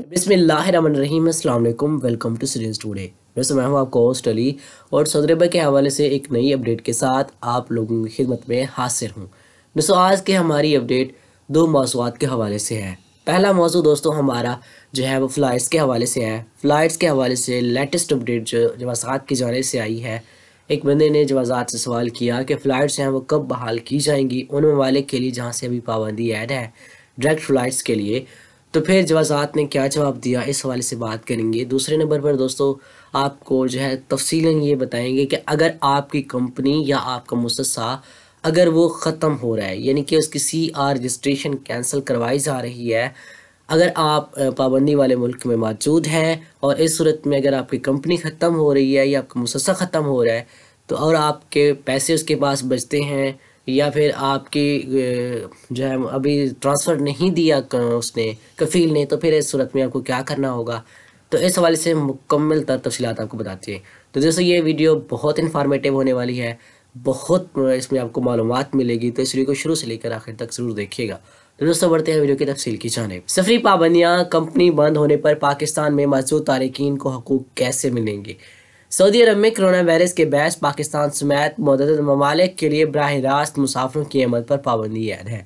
बिसमीम अल्लाम welcome to series today मैं हूँ आपको होस्ट अली और सौदरेबा के हवाले से एक नई अपडेट के साथ आप लोगों की खिदमत में हासिल हूँ दोस्तों आज के हमारी अपडेट दो मौसुआत के हवाले से है पहला मौजू दोस्तों हमारा जो है वो फ़्लाइट्स के हवाले से है फ़्लाइट्स के हवाले से लेटेस्ट अपडेट जो जवासात की जाने से आई है एक बंदे ने जवाजात से सवाल किया कि फ़्लाइट्स हैं वो कब बहाल की जाएंगी उन ममालिक के लिए जहाँ से अभी पाबंदी ऐड है डायरेक्ट फ़्लाइट्स के लिए तो फिर जवाजात ने क्या जवाब दिया इस हवाले से बात करेंगे दूसरे नंबर पर दोस्तों आपको जो है तफसीला ये बताएंगे कि अगर आपकी कंपनी या आपका मुसस्सा अगर वो ख़त्म हो रहा है यानी कि उसकी सी आर रजिस्ट्रेशन कैंसिल करवाई जा रही है अगर आप पाबंदी वाले मुल्क में मौजूद हैं और इस सूरत में अगर आपकी कंपनी ख़त्म हो रही है या आपका मुसस्सा ख़त्म हो रहा है तो और आपके पैसे उसके पास बचते हैं या फिर आपकी जो है अभी ट्रांसफ़र नहीं दिया उसने कफील ने तो फिर इस सूरत में आपको क्या करना होगा तो इस हवाले से मुकम्मल तर तफसीत आपको बताती है तो जैसे ये वीडियो बहुत इन्फॉर्मेटिव होने वाली है बहुत इसमें आपको मालूम मिलेगी तो इस वीडियो को शुरू से लेकर आखिर तक ज़रूर देखिएगा तो दोस्तों बढ़ते हैं वीडियो की तफसील की जानब सफरी पाबंदियाँ कंपनी बंद होने पर पाकिस्तान में मौजूद तारकिन को हकूक़ कैसे मिलेंगे सऊदी अरब में कोरोना वायरस के बहस पाकिस्तान समेत मदद ममालिक के लिए बरह रास्त मुसाफरों की आमद पर पाबंदी आयद है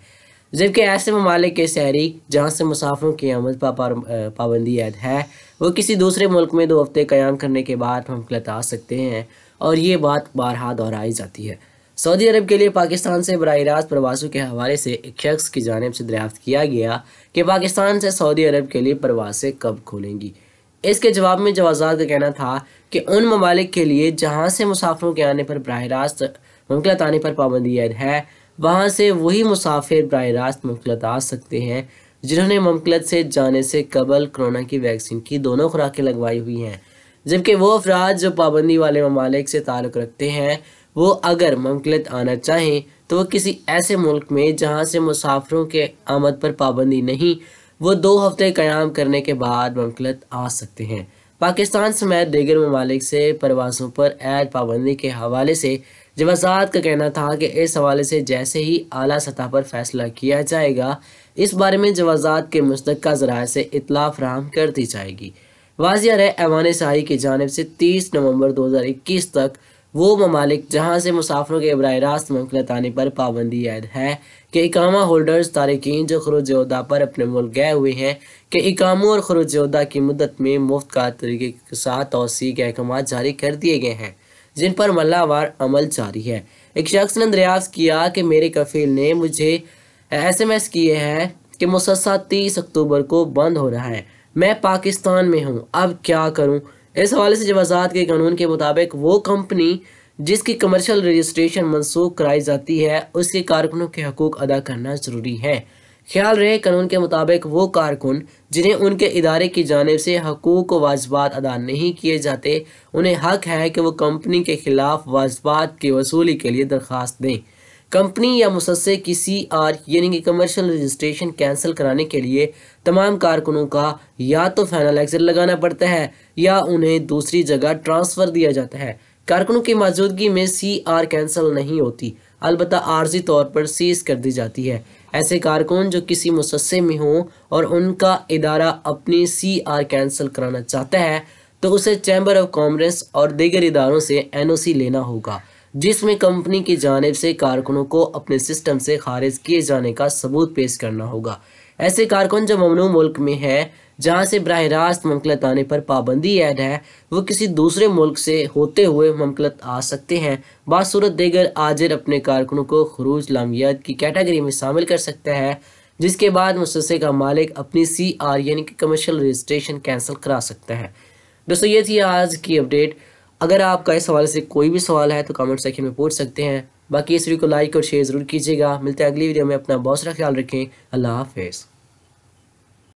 जबकि ऐसे ममालिक के शहरी जहाँ से मुसाफरों की आमद पर पाबंदी आयद है वो किसी दूसरे मुल्क में दो हफ्ते क्याम करने के बाद मुमकिनत आ सकते हैं और ये बात बारहा दोहराई जाती है सऊदी अरब के लिए पाकिस्तान से बरह रास्त प्रवासों के हवाले से एक शख्स की जानब से दरियाफ्त किया गया कि पाकिस्तान से सऊदी अरब के लिए प्रवासें कब खोलेंगी इसके जवाब में जवाजात का कहना था कि उन ममालिक के लिए जहाँ से मुसाफरों के आने पर बरह रास्त मुमकिनत आने पर पाबंदी आयद है वहाँ से वही मुसाफिर बरह रास्त मुमकिनत आ सकते हैं जिन्होंने मुमकिनत से जाने से कबल कोरोना की वैक्सीन की दोनों खुराकें लगवाई हुई हैं जबकि वो अफराद जो पाबंदी वाले ममालिक से ताल्लुक़ रखते हैं वो अगर मुमकिनत आना चाहें तो वह किसी ऐसे मुल्क में जहाँ से मुसाफरों के आमद पर पाबंदी नहीं वो दो हफ्ते क्याम करने के बाद ममकलत आ सकते हैं पाकिस्तान समेत दीगर ममालिक से परवासों पर ऐड पाबंदी के हवाले से जवाजात का कहना था कि इस हवाले से जैसे ही अली सतह पर फैसला किया जाएगा इस बारे में जवाजात के मुस्तक ज़रा से इतला फ्राहम कर दी जाएगी वाजिया रहे ऐवान शाही की जानब से तीस नवंबर दो हज़ार इक्कीस तक वो ममालिक जहाँ से मुसाफरों के बरह रास्त मुल्क आने पर पाबंदी आयद है कि इकामा होल्डर्स तारकिन जो उदा पर अपने मुल्क गए हुए हैं कि इकामों और खरूजदा की मदद में मुफ्त का तरीके के साथ तोसी के अहकाम जारी कर दिए गए हैं जिन पर मल्लावार अमल जारी है एक शख्स ने दरियाफ्त किया कि मेरे कफील ने मुझे एस एम एस किए हैं कि मुसलसा तीस अक्टूबर को बंद हो रहा है मैं पाकिस्तान में हूँ अब क्या करूँ इस हवाले से जब आज़ाद के कानून के मुताबिक वो कंपनी जिसकी कमर्शियल रजिस्ट्रेशन मनसूख कराई जाती है उसके कारकुनों के हकूक अदा करना ज़रूरी है ख्याल रहे कानून के मुताबिक वो कारकुन जिन्हें उनके इदारे की जानब से हकूक व वाजबात अदा नहीं किए जाते उन्हें हक है कि वो कंपनी के ख़िलाफ़ वाजबात की वसूली के लिए दरख्वास्त दें कंपनी या मुसस्से किसी आर यानी कि कमर्शियल रजिस्ट्रेशन कैंसिल कराने के लिए तमाम कारकुनों का या तो फाइनल एग्जिट लगाना पड़ता है या उन्हें दूसरी जगह ट्रांसफ़र दिया जाता है कारकुनों की मौजूदगी में सी आर कैंसिल नहीं होती अलबत् आर्जी तौर पर सीज कर दी जाती है ऐसे कारकुन जो किसी मुसस्से में हों और उनका इदारा अपनी सी आर कैंसिल कराना चाहता है तो उसे चैम्बर ऑफ कॉमर्स और दीगर इदारों से एन ओ सी लेना होगा जिसमें कंपनी की जानब से कारकुनों को अपने सिस्टम से खारिज किए जाने का सबूत पेश करना होगा ऐसे कारकुन जो ममनू मुल्क में है जहाँ से बरह रास्त ममकलत आने पर पाबंदी ऐड है वो किसी दूसरे मुल्क से होते हुए ममकलत आ सकते हैं बासूरत देगर आजिर अपने कारकुनों को खरूज लामियात की कैटेगरी में शामिल कर सकता है जिसके बाद मुससे का मालिक अपनी सी आर यानी कि कमर्शल रजिस्ट्रेशन कैंसिल करा सकता है दोस्तों ये थी आज की अपडेट अगर आपका इस हवाले से कोई भी सवाल है तो कमेंट सेक्शन में पूछ सकते हैं बाकी इस वीडियो को लाइक और शेयर ज़रूर कीजिएगा मिलते हैं अगली वीडियो में अपना बहुत सारा ख्याल रखें अल्लाह हाफिज़